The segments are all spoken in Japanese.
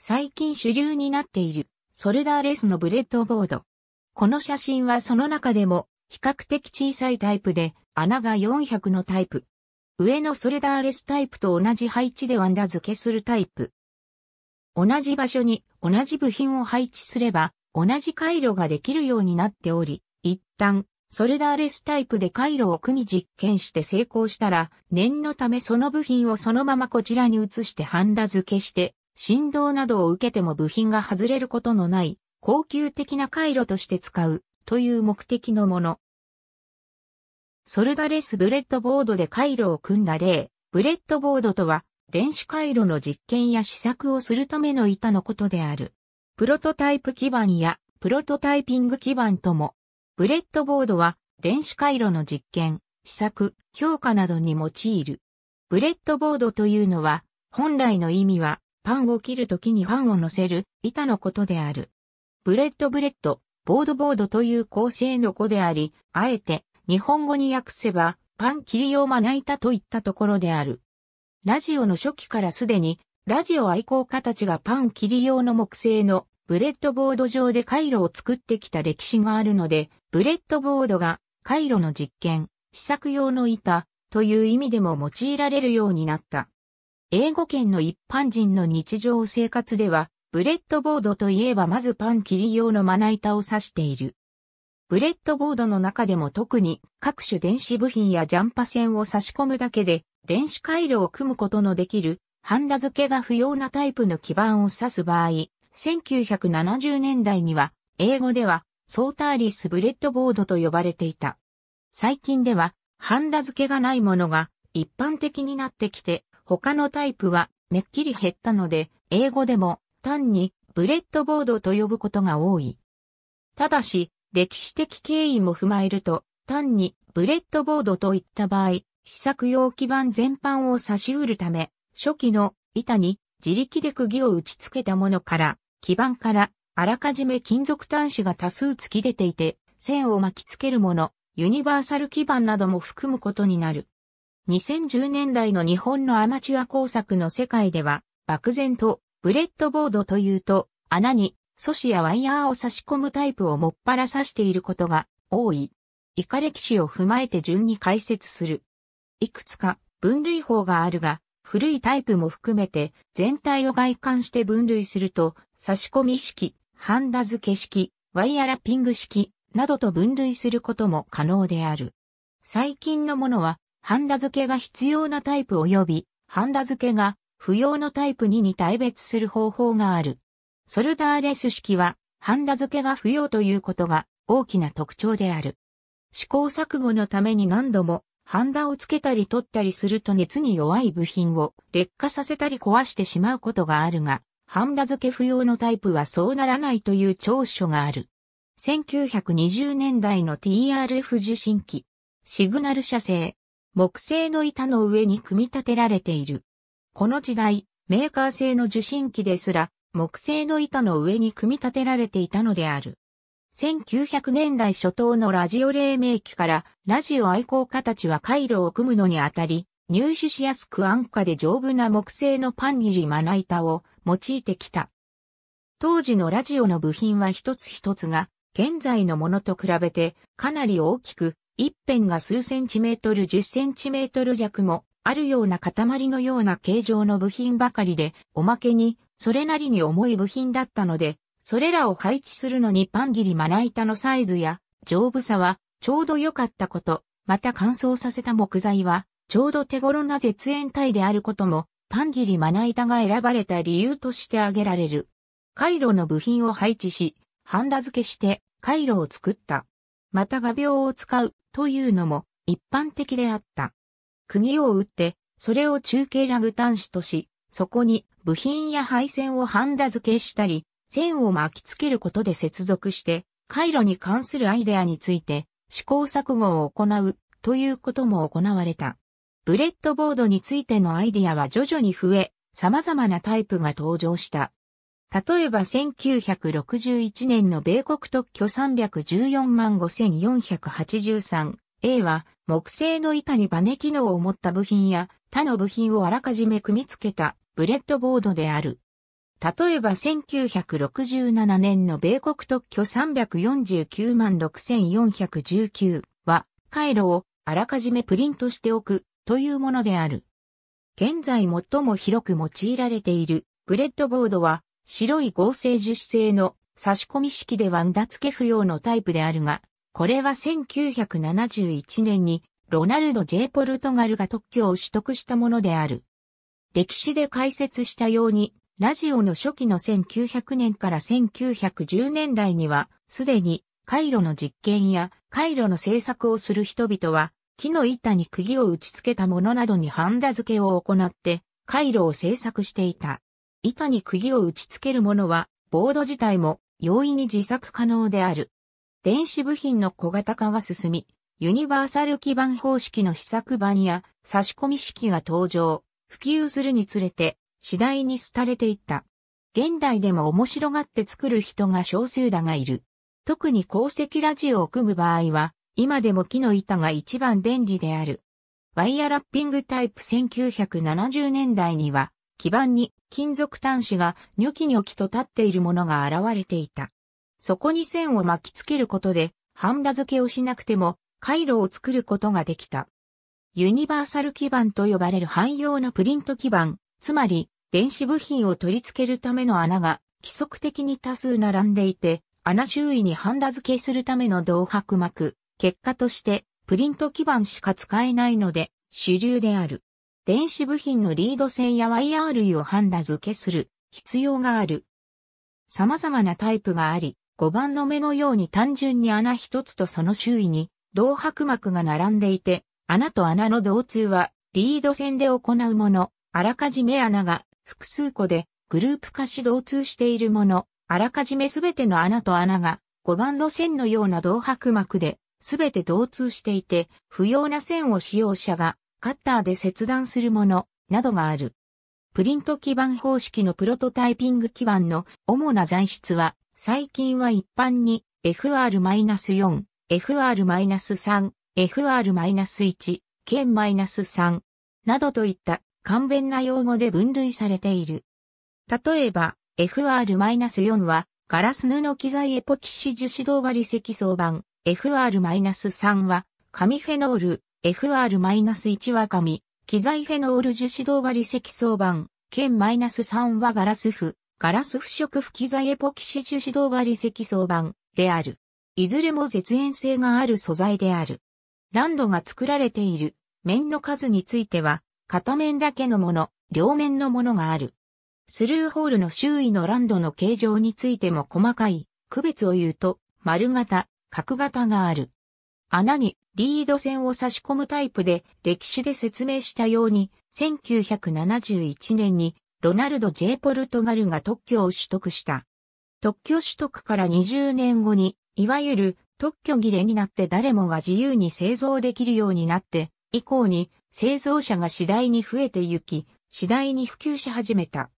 最近主流になっている、ソルダーレスのブレッドボード。この写真はその中でも、比較的小さいタイプで、穴が400のタイプ。上のソルダーレスタイプと同じ配置でワンダ付けするタイプ。同じ場所に同じ部品を配置すれば、同じ回路ができるようになっており、一旦、ソルダーレスタイプで回路を組み実験して成功したら、念のためその部品をそのままこちらに移してハンダ付けして、振動などを受けても部品が外れることのない高級的な回路として使うという目的のもの。ソルダレスブレッドボードで回路を組んだ例、ブレッドボードとは電子回路の実験や試作をするための板のことである。プロトタイプ基板やプロトタイピング基板とも、ブレッドボードは電子回路の実験、試作、評価などに用いる。ブレッドボードというのは本来の意味はパンを切るときにパンを乗せる、板のことである。ブレッドブレッド、ボードボードという構成の語であり、あえて、日本語に訳せば、パン切り用まな板といったところである。ラジオの初期からすでに、ラジオ愛好家たちがパン切り用の木製のブレッドボード上で回路を作ってきた歴史があるので、ブレッドボードが回路の実験、試作用の板という意味でも用いられるようになった。英語圏の一般人の日常生活では、ブレッドボードといえばまずパン切り用のまな板を指している。ブレッドボードの中でも特に各種電子部品やジャンパ線を差し込むだけで電子回路を組むことのできるハンダ付けが不要なタイプの基板を指す場合、1970年代には英語ではソーターリスブレッドボードと呼ばれていた。最近ではハンダ付けがないものが一般的になってきて他のタイプはめっきり減ったので、英語でも単にブレッドボードと呼ぶことが多い。ただし、歴史的経緯も踏まえると、単にブレッドボードといった場合、試作用基板全般を差し得るため、初期の板に自力で釘を打ち付けたものから、基板からあらかじめ金属端子が多数突き出ていて、線を巻き付けるもの、ユニバーサル基板なども含むことになる。2010年代の日本のアマチュア工作の世界では、漠然と、ブレッドボードというと、穴に、素子やワイヤーを差し込むタイプをもっぱら差していることが多い。イカ歴史を踏まえて順に解説する。いくつか分類法があるが、古いタイプも含めて全体を外観して分類すると、差し込み式、ハンダ付け式、ワイヤーラッピング式などと分類することも可能である。最近のものはハンダ付けが必要なタイプ及び、ハンダ付けが不要のタイプ2に対別する方法がある。ソルダーレス式は、ハンダ付けが不要ということが大きな特徴である。試行錯誤のために何度も、ハンダを付けたり取ったりすると熱に弱い部品を劣化させたり壊してしまうことがあるが、ハンダ付け不要のタイプはそうならないという長所がある。1920年代の TRF 受信機、シグナル射精、木製の板の上に組み立てられている。この時代、メーカー製の受信機ですら、木製の板の上に組み立てられていたのである。1900年代初頭のラジオ黎明期から、ラジオ愛好家たちは回路を組むのにあたり、入手しやすく安価で丈夫な木製のパンギリまな板を用いてきた。当時のラジオの部品は一つ一つが、現在のものと比べてかなり大きく一辺が数センチメートル10センチメートル弱もあるような塊のような形状の部品ばかりで、おまけに、それなりに重い部品だったので、それらを配置するのにパン切りまな板のサイズや丈夫さはちょうど良かったこと、また乾燥させた木材はちょうど手頃な絶縁体であることも、パン切りまな板が選ばれた理由として挙げられる。回路の部品を配置し、ハンダ付けして回路を作った。また画鋲を使うというのも一般的であった。釘を打って、それを中継ラグ端子とし、そこに部品や配線をハンダ付けしたり、線を巻きつけることで接続して、回路に関するアイデアについて試行錯誤を行うということも行われた。ブレッドボードについてのアイデアは徐々に増え、様々なタイプが登場した。例えば1961年の米国特許314万 5483A は木製の板にバネ機能を持った部品や他の部品をあらかじめ組み付けたブレッドボードである。例えば1967年の米国特許349万6 4 1 9は回路をあらかじめプリントしておくというものである。現在最も広く用いられているブレッドボードは白い合成樹脂製の差し込み式ではンダ付け不要のタイプであるが、これは1971年にロナルド・ジェイ・ポルトガルが特許を取得したものである。歴史で解説したように、ラジオの初期の1900年から1910年代には、すでに回路の実験や回路の制作をする人々は、木の板に釘を打ち付けたものなどにハンダ付けを行って、回路を制作していた。板に釘を打ち付けるものは、ボード自体も容易に自作可能である。電子部品の小型化が進み、ユニバーサル基板方式の試作版や差し込み式が登場、普及するにつれて次第に廃れていった。現代でも面白がって作る人が少数だがいる。特に鉱石ラジオを組む場合は、今でも木の板が一番便利である。ワイヤラッピングタイプ1970年代には、基板に金属端子がニョキニョキと立っているものが現れていた。そこに線を巻きつけることで、ハンダ付けをしなくても回路を作ることができた。ユニバーサル基板と呼ばれる汎用のプリント基板、つまり電子部品を取り付けるための穴が規則的に多数並んでいて、穴周囲にハンダ付けするための銅白膜、結果としてプリント基板しか使えないので主流である。電子部品のリード線やワイヤー類をハンダ付けする必要がある。様々なタイプがあり、5番の目のように単純に穴一つとその周囲に銅白膜が並んでいて、穴と穴の導通はリード線で行うもの、あらかじめ穴が複数個でグループ化し導通しているもの、あらかじめすべての穴と穴が5番の線のような銅白膜ですべて導通していて、不要な線を使用者がカッターで切断するもの、などがある。プリント基板方式のプロトタイピング基板の主な材質は、最近は一般に FR-4、FR-3、FR-1、兼 -3 などといった簡便な用語で分類されている。例えば、FR-4 はガラス布機材エポキシ樹脂銅割石層板、FR-3 は紙フェノール、FR-1 は紙、機材フェノール樹脂銅割積相板、兼 -3 はガラス譜、ガラス腐食不機材エポキシ樹脂銅割積相板である。いずれも絶縁性がある素材である。ランドが作られている面の数については、片面だけのもの、両面のものがある。スルーホールの周囲のランドの形状についても細かい区別を言うと、丸型、角型がある。穴にリード線を差し込むタイプで歴史で説明したように、1971年にロナルド・ジェポルトガルが特許を取得した。特許取得から20年後に、いわゆる特許切れになって誰もが自由に製造できるようになって、以降に製造者が次第に増えてゆき、次第に普及し始めた。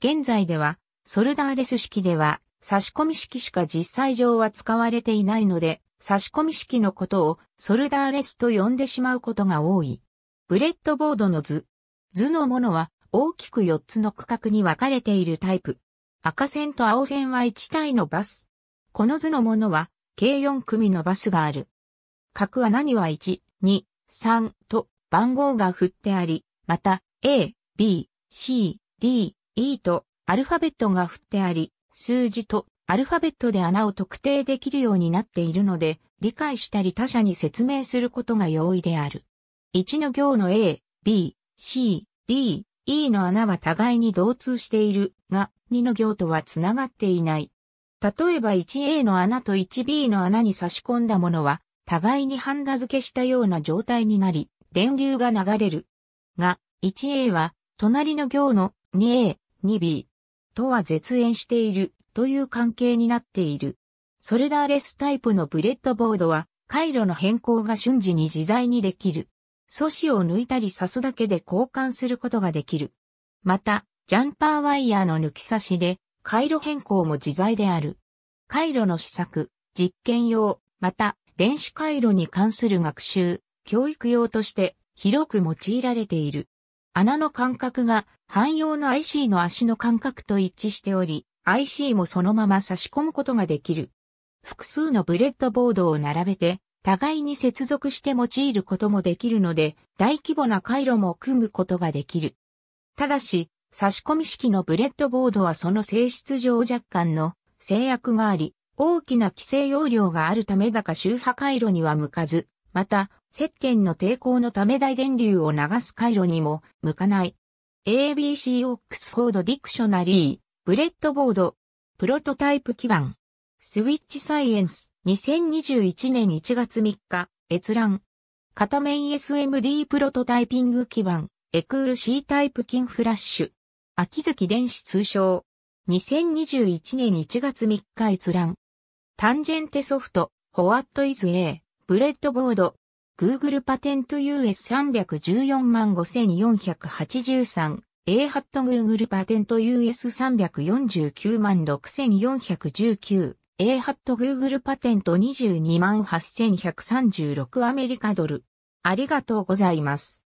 現在では、ソルダーレス式では、差し込み式しか実際上は使われていないので、差し込み式のことをソルダーレスと呼んでしまうことが多い。ブレッドボードの図。図のものは大きく4つの区画に分かれているタイプ。赤線と青線は1体のバス。この図のものは計4組のバスがある。角は何は1、2、3と番号が振ってあり、また A、B、C、D、E とアルファベットが振ってあり、数字とアルファベットで穴を特定できるようになっているので、理解したり他者に説明することが容易である。1の行の A、B、C、D、E の穴は互いに同通しているが、2の行とはつながっていない。例えば 1A の穴と 1B の穴に差し込んだものは、互いにハンダ付けしたような状態になり、電流が流れる。が、1A は、隣の行の 2A、2B とは絶縁している。という関係になっている。ソルダーレスタイプのブレッドボードは回路の変更が瞬時に自在にできる。素子を抜いたり刺すだけで交換することができる。また、ジャンパーワイヤーの抜き刺しで回路変更も自在である。回路の試作、実験用、また、電子回路に関する学習、教育用として広く用いられている。穴の間隔が汎用の IC の足の間隔と一致しており、IC もそのまま差し込むことができる。複数のブレッドボードを並べて、互いに接続して用いることもできるので、大規模な回路も組むことができる。ただし、差し込み式のブレッドボードはその性質上若干の制約があり、大きな規制容量があるためだか周波回路には向かず、また、接点の抵抗のため大電流を流す回路にも向かない。ABC オックスフォードディクショナリーブレッドボード、プロトタイプ基盤、スウィッチサイエンス、2021年1月3日、閲覧。片面 SMD プロトタイピング基盤、エクール C タイプ金フラッシュ。秋月電子通称。2021年1月3日閲覧。タンジェンテソフト、ホワットイズ A、ブレッドボード、Google パテント US3145483、A ハットグーグルパテント US349 万6419 A ハットグーグルパテント22万8136アメリカドル。ありがとうございます。